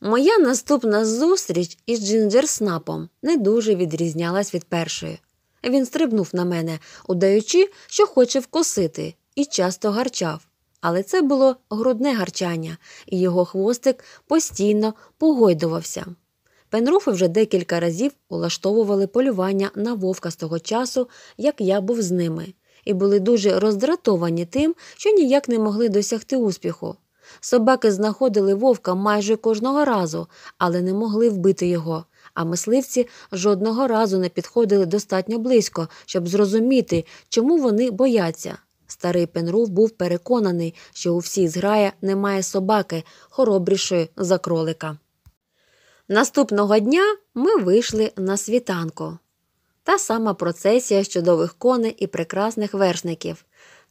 Моя наступна зустріч із Джинджер Снапом не дуже відрізнялась від першої. Він стрибнув на мене, удаючи, що хоче вкосити, і часто гарчав. Але це було грудне гарчання, і його хвостик постійно погойдувався. Пенруфи вже декілька разів улаштовували полювання на вовка з того часу, як я був з ними, і були дуже роздратовані тим, що ніяк не могли досягти успіху. Собаки знаходили вовка майже кожного разу, але не могли вбити його. А мисливці жодного разу не підходили достатньо близько, щоб зрозуміти, чому вони бояться. Старий Пенрув був переконаний, що у всій зграї немає собаки, хоробрішої за кролика. Наступного дня ми вийшли на світанку. Та сама процесія чудових коней і прекрасних вершників.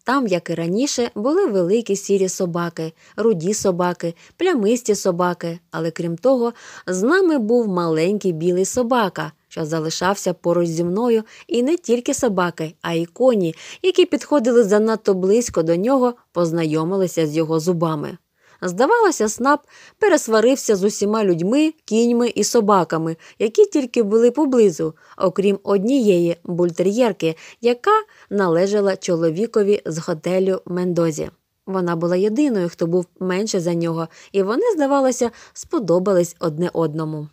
Там, як і раніше, були великі сірі собаки, руді собаки, плямисті собаки, але крім того, з нами був маленький білий собака, що залишався поруч зі мною, і не тільки собаки, а й коні, які підходили занадто близько до нього, познайомилися з його зубами. Здавалося, снап пересварився з усіма людьми, кіньми і собаками, які тільки були поблизу, окрім однієї бультер'єрки, яка належала чоловікові з готелю Мендозі. Вона була єдиною, хто був менше за нього, і вони, здавалося, сподобались одне одному.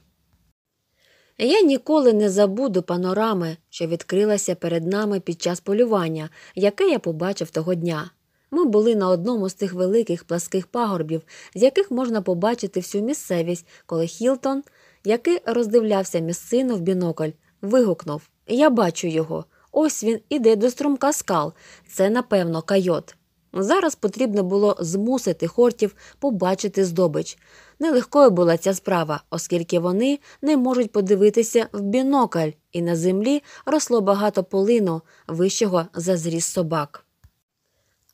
Я ніколи не забуду панорами, що відкрилася перед нами під час полювання, яке я побачив того дня. Ми були на одному з тих великих пласких пагорбів, з яких можна побачити всю місцевість, коли Хілтон, який роздивлявся місцину в бінокль, вигукнув Я бачу його. Ось він іде до струмка скал. Це, напевно, кайот. Зараз потрібно було змусити хортів побачити здобич. Нелегкою була ця справа, оскільки вони не можуть подивитися в бінокль, і на землі росло багато полину, вищого за зріз собак.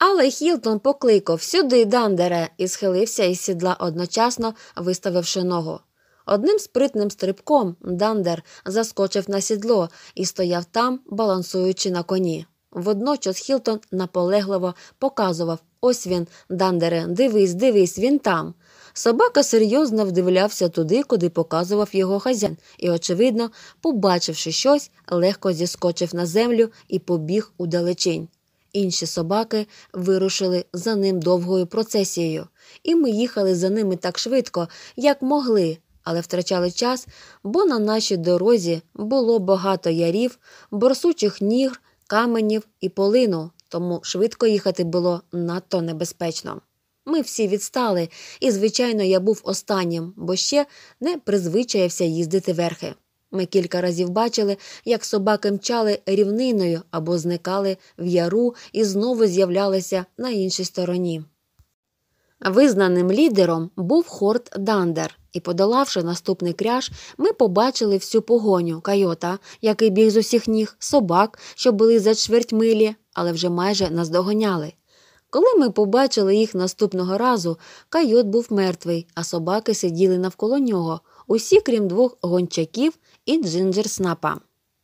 Але Хілтон покликав сюди, Дандере, і схилився із сідла одночасно виставивши ногу. Одним спритним стрибком Дандер заскочив на сідло і стояв там, балансуючи на коні. Водночас Хілтон наполегливо показував ось він, Дандере, дивись, дивись, він там. Собака серйозно вдивлявся туди, куди показував його хазяїн, і, очевидно, побачивши щось, легко зіскочив на землю і побіг у удалечінь. Інші собаки вирушили за ним довгою процесією, і ми їхали за ними так швидко, як могли, але втрачали час, бо на нашій дорозі було багато ярів, борсучих нігр, каменів і полину, тому швидко їхати було надто небезпечно. Ми всі відстали, і, звичайно, я був останнім, бо ще не призвичаєвся їздити верхи. Ми кілька разів бачили, як собаки мчали рівниною або зникали в яру і знову з'являлися на іншій стороні. Визнаним лідером був хорт Дандер, і, подолавши наступний кряж, ми побачили всю погоню койота, який біг з усіх ніг, собак, що були за чверть милі, але вже майже наздоганяли. Коли ми побачили їх наступного разу, кайот був мертвий, а собаки сиділи навколо нього усі, крім двох гончаків і джинджерснапа.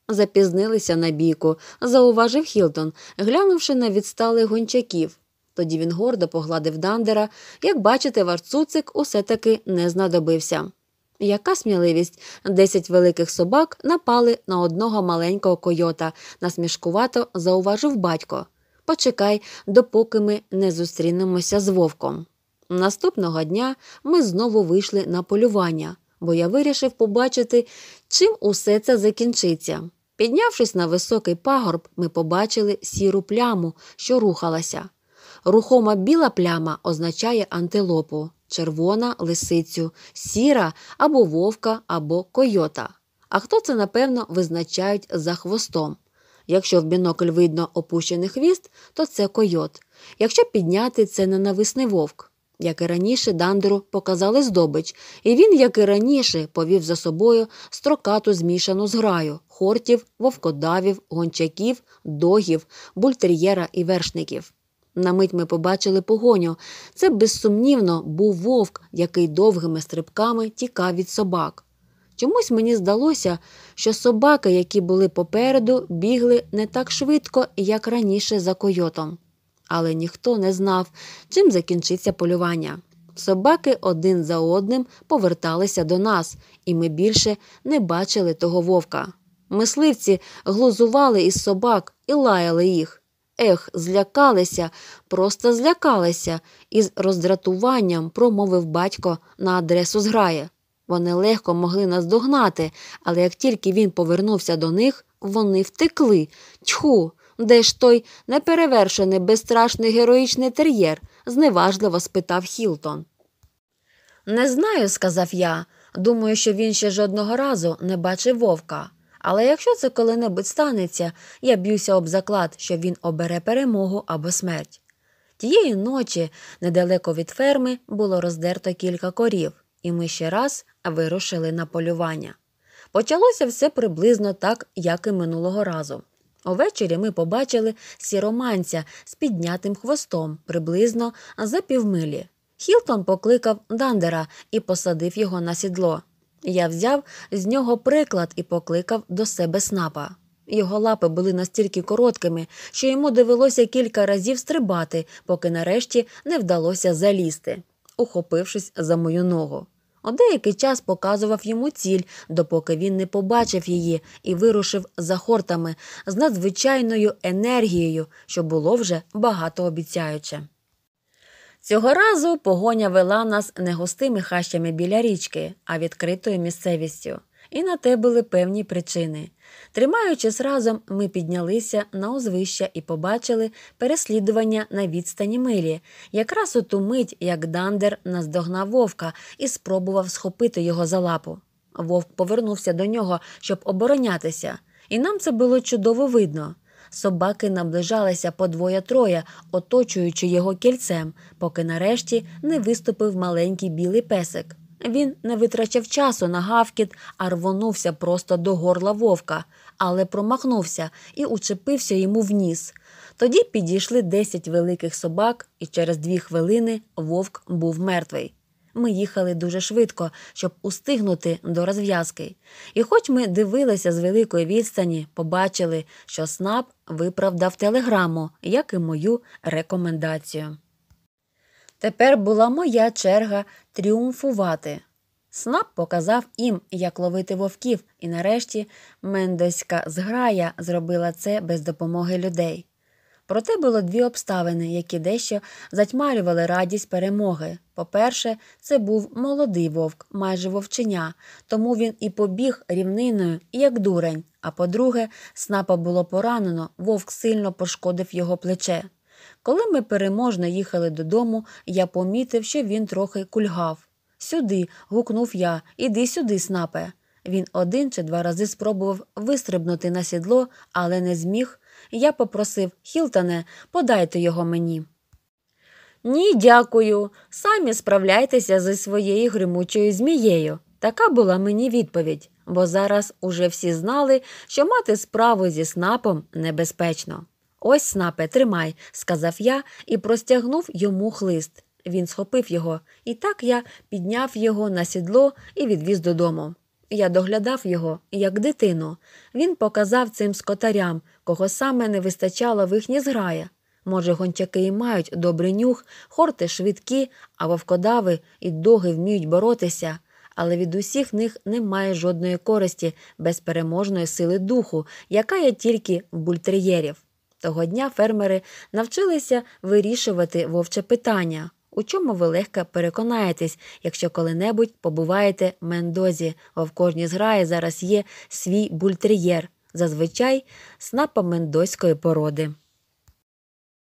Запізнилися на бійку, зауважив Хілтон, глянувши на відсталих гончаків. Тоді він гордо погладив Дандера, як бачите, варцуцик усе таки не знадобився. Яка сміливість десять великих собак напали на одного маленького койота, насмішкувато зауважив батько. Почекай, допоки ми не зустрінемося з вовком. Наступного дня ми знову вийшли на полювання бо я вирішив побачити, чим усе це закінчиться. Піднявшись на високий пагорб, ми побачили сіру пляму, що рухалася. Рухома біла пляма означає антилопу, червона лисицю, сіра або вовка, або койота. А хто це, напевно, визначають за хвостом. Якщо в бінокль видно опущений хвіст, то це койот. Якщо підняти це ненависний вовк. Як і раніше, Дандеру показали здобич, і він, як і раніше, повів за собою строкату змішану зграю хортів, вовкодавів, гончаків, догів, бультер'єра і вершників. На мить ми побачили погоню. Це безсумнівно був вовк, який довгими стрибками тікав від собак. Чомусь мені здалося, що собаки, які були попереду, бігли не так швидко, як раніше за койотом але ніхто не знав, чим закінчиться полювання. Собаки один за одним поверталися до нас, і ми більше не бачили того вовка. Мисливці глузували із собак і лаяли їх. Ех, злякалися, просто злякалися, і з роздратуванням промовив батько на адресу зграє. Вони легко могли нас догнати, але як тільки він повернувся до них, вони втекли. Тьху! Де ж той неперевершений, безстрашний героїчний тер'єр? зневажливо спитав Хілтон. Не знаю, сказав я. Думаю, що він ще жодного разу не бачив вовка. Але якщо це коли-небудь станеться, я б'юся об заклад, що він обере перемогу або смерть. Тієї ночі, недалеко від ферми, було роздерто кілька корів, і ми ще раз вирушили на полювання. Почалося все приблизно так, як і минулого разу. Увечері ми побачили сіроманця з піднятим хвостом приблизно за півмилі. Хілтон покликав Дандера і посадив його на сідло. Я взяв з нього приклад і покликав до себе снапа. Його лапи були настільки короткими, що йому довелося кілька разів стрибати, поки нарешті не вдалося залізти, ухопившись за мою ногу а деякий час показував йому ціль, допоки він не побачив її і вирушив за хортами з надзвичайною енергією, що було вже багатообіцяюче. Цього разу погоня вела нас не густими хащами біля річки, а відкритою місцевістю і на те були певні причини. Тримаючись разом, ми піднялися на узвище і побачили переслідування на відстані милі, якраз у ту мить, як Дандер наздогнав вовка і спробував схопити його за лапу. Вовк повернувся до нього, щоб оборонятися, і нам це було чудово видно. Собаки наближалися по двоє-троє, оточуючи його кільцем, поки нарешті не виступив маленький білий песик. Він не витрачав часу на гавкіт, а рвонувся просто до горла вовка, але промахнувся і учепився йому в ніс. Тоді підійшли десять великих собак, і через дві хвилини вовк був мертвий. Ми їхали дуже швидко, щоб устигнути до розв'язки. І, хоч ми дивилися з великої відстані, побачили, що СНАП виправдав телеграму, як і мою рекомендацію. Тепер була моя черга тріумфувати. Снап показав їм, як ловити вовків, і нарешті Мендоська зграя зробила це без допомоги людей. Проте було дві обставини, які дещо затьмарювали радість перемоги. По-перше, це був молодий вовк, майже вовченя, тому він і побіг рівниною, як дурень. А по-друге, снапа було поранено, вовк сильно пошкодив його плече. Коли ми переможно їхали додому, я помітив, що він трохи кульгав. Сюди. гукнув я, іди сюди, снапе. Він один чи два рази спробував вистрибнути на сідло, але не зміг. Я попросив Хілтане, подайте його мені. Ні, дякую. Самі справляйтеся зі своєю гримучою змією. Така була мені відповідь, бо зараз уже всі знали, що мати справу зі снапом небезпечно. Ось, снапе, тримай, сказав я і простягнув йому хлист. Він схопив його, і так я підняв його на сідло і відвіз додому. Я доглядав його як дитину. Він показав цим скотарям, кого саме не вистачало в їхні зграя. Може, гончаки і мають добрий нюх, хорти швидкі, а вовкодави і доги вміють боротися, але від усіх них немає жодної користі без переможної сили духу, яка є тільки в бультер'єрів. Того дня фермери навчилися вирішувати вовче питання, у чому ви легко переконаєтесь, якщо коли-небудь побуваєте в мендозі, бо в кожній зграї зараз є свій бультер'єр, зазвичай снапа мендозької породи.